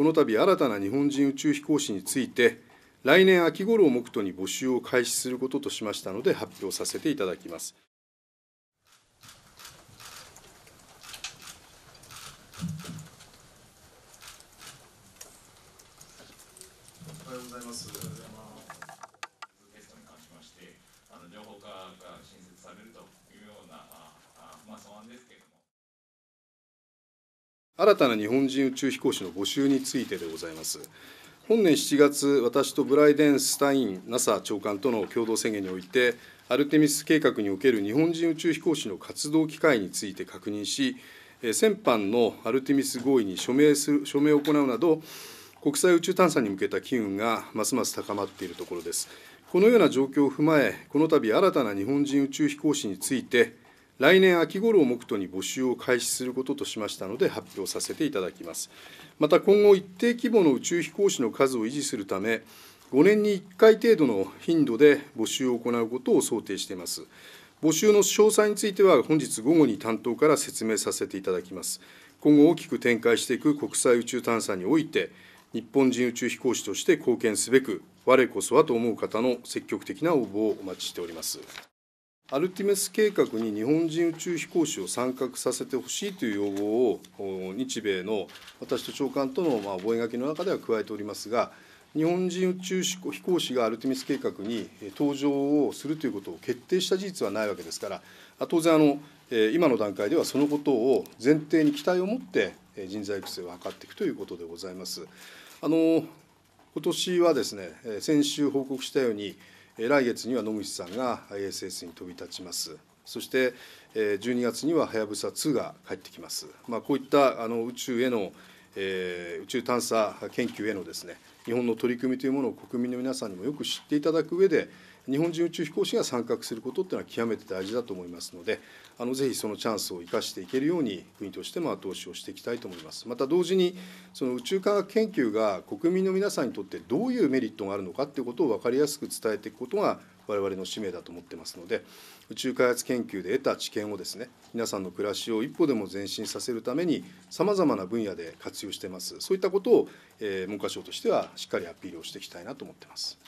この度新たな日本人宇宙飛行士について来年秋ごろを目途に募集を開始することとしましたので発表させていただきます。おはようございます。新たな日本人宇宙飛行士の募集についてでございます。本年7月、私とブライデンスタイン NASA 長官との共同宣言において、アルテミス計画における日本人宇宙飛行士の活動機会について確認し、先般のアルテミス合意に署名する署名を行うなど、国際宇宙探査に向けた機運がますます高まっているところです。このような状況を踏まえ、この度新たな日本人宇宙飛行士について、来年秋ごろを目途に募集を開始することとしましたので発表させていただきますまた今後一定規模の宇宙飛行士の数を維持するため5年に1回程度の頻度で募集を行うことを想定しています募集の詳細については本日午後に担当から説明させていただきます今後大きく展開していく国際宇宙探査において日本人宇宙飛行士として貢献すべく我こそはと思う方の積極的な応募をお待ちしております。アルティメス計画に日本人宇宙飛行士を参画させてほしいという要望を日米の私と長官との覚書の中では加えておりますが日本人宇宙飛行士がアルティメス計画に搭乗をするということを決定した事実はないわけですから当然あの今の段階ではそのことを前提に期待を持って人材育成を図っていくということでございます。あの今年はですね先週報告したように来月には野口さんが ISS に飛び立ちますそして12月にははやぶさ2が帰ってきます、まあ、こういったあの宇宙への、えー、宇宙探査研究へのですね日本の取り組みというものを国民の皆さんにもよく知っていただく上で日本人宇宙飛行士が参画することっていうのは極めて大事だと思いますのであのぜひそのチャンスを生かしていけるように国としても後押しをしていきたいと思いますまた同時にその宇宙科学研究が国民の皆さんにとってどういうメリットがあるのかっていうことを分かりやすく伝えていくことが我々の使命だと思ってますので宇宙開発研究で得た知見をですね皆さんの暮らしを一歩でも前進させるためにさまざまな分野で活用してますそういったことを、え文科省としてはしっかりアピールをしていきたいなと思ってます。